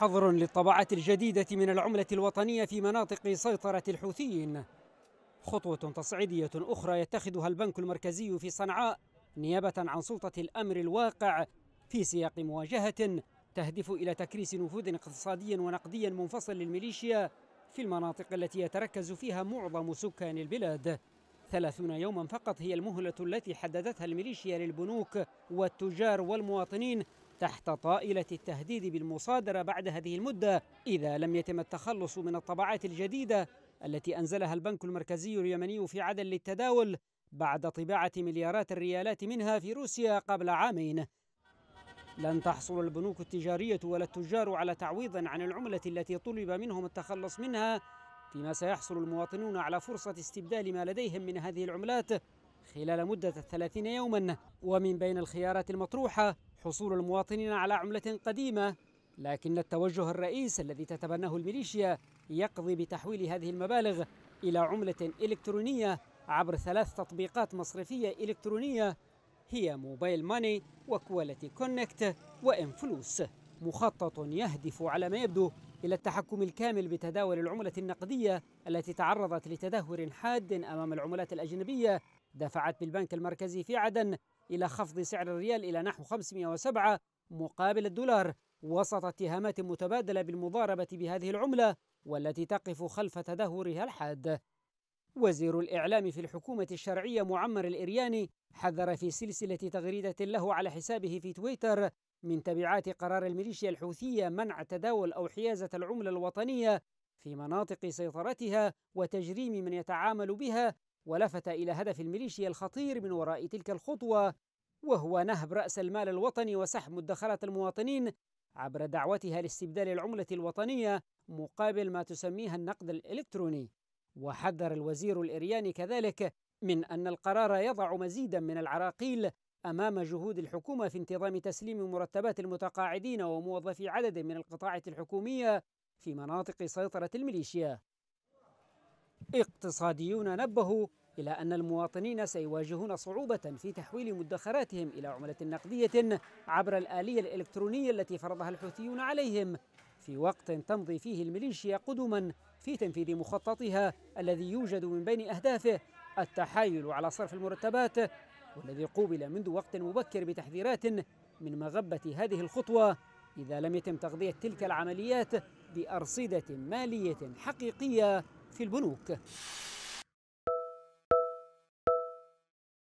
حظر للطبعات الجديدة من العملة الوطنية في مناطق سيطرة الحوثيين خطوة تصعيدية أخرى يتخذها البنك المركزي في صنعاء نيابة عن سلطة الأمر الواقع في سياق مواجهة تهدف إلى تكريس نفوذ اقتصادي ونقدي منفصل للميليشيا في المناطق التي يتركز فيها معظم سكان البلاد ثلاثون يوما فقط هي المهلة التي حددتها الميليشيا للبنوك والتجار والمواطنين تحت طائلة التهديد بالمصادرة بعد هذه المدة إذا لم يتم التخلص من الطبعات الجديدة التي أنزلها البنك المركزي اليمني في عدن للتداول بعد طباعة مليارات الريالات منها في روسيا قبل عامين لن تحصل البنوك التجارية ولا التجار على تعويض عن العملة التي طلب منهم التخلص منها فيما سيحصل المواطنون على فرصة استبدال ما لديهم من هذه العملات خلال مدة 30 يوما ومن بين الخيارات المطروحة حصول المواطنين على عملة قديمة لكن التوجه الرئيس الذي تتبناه الميليشيا يقضي بتحويل هذه المبالغ إلى عملة إلكترونية عبر ثلاث تطبيقات مصرفية إلكترونية هي موبايل ماني وكواليتي كونكت وإنفلوس مخطط يهدف على ما يبدو إلى التحكم الكامل بتداول العملة النقدية التي تعرضت لتدهور حاد أمام العملات الأجنبية دفعت بالبنك المركزي في عدن إلى خفض سعر الريال إلى نحو 507 مقابل الدولار وسط اتهامات متبادلة بالمضاربة بهذه العملة والتي تقف خلف تدهورها الحاد وزير الإعلام في الحكومة الشرعية معمر الإرياني حذر في سلسلة تغريدة له على حسابه في تويتر من تبعات قرار الميليشيا الحوثية منع تداول أو حيازة العملة الوطنية في مناطق سيطرتها وتجريم من يتعامل بها ولفت إلى هدف الميليشيا الخطير من وراء تلك الخطوة وهو نهب رأس المال الوطني وسحب مدخرات المواطنين عبر دعوتها لاستبدال العملة الوطنية مقابل ما تسميها النقد الإلكتروني وحذر الوزير الإرياني كذلك من أن القرار يضع مزيدا من العراقيل أمام جهود الحكومة في انتظام تسليم مرتبات المتقاعدين وموظفي عدد من القطاعات الحكومية في مناطق سيطرة الميليشيا اقتصاديون نبهوا إلى أن المواطنين سيواجهون صعوبة في تحويل مدخراتهم إلى عملة نقدية عبر الآلية الإلكترونية التي فرضها الحوثيون عليهم في وقت تمضي فيه الميليشيا قدما في تنفيذ مخططها الذي يوجد من بين أهدافه التحايل على صرف المرتبات والذي قوبل منذ وقت مبكر بتحذيرات من مغبة هذه الخطوة إذا لم يتم تغذية تلك العمليات بأرصدة مالية حقيقية في البنوك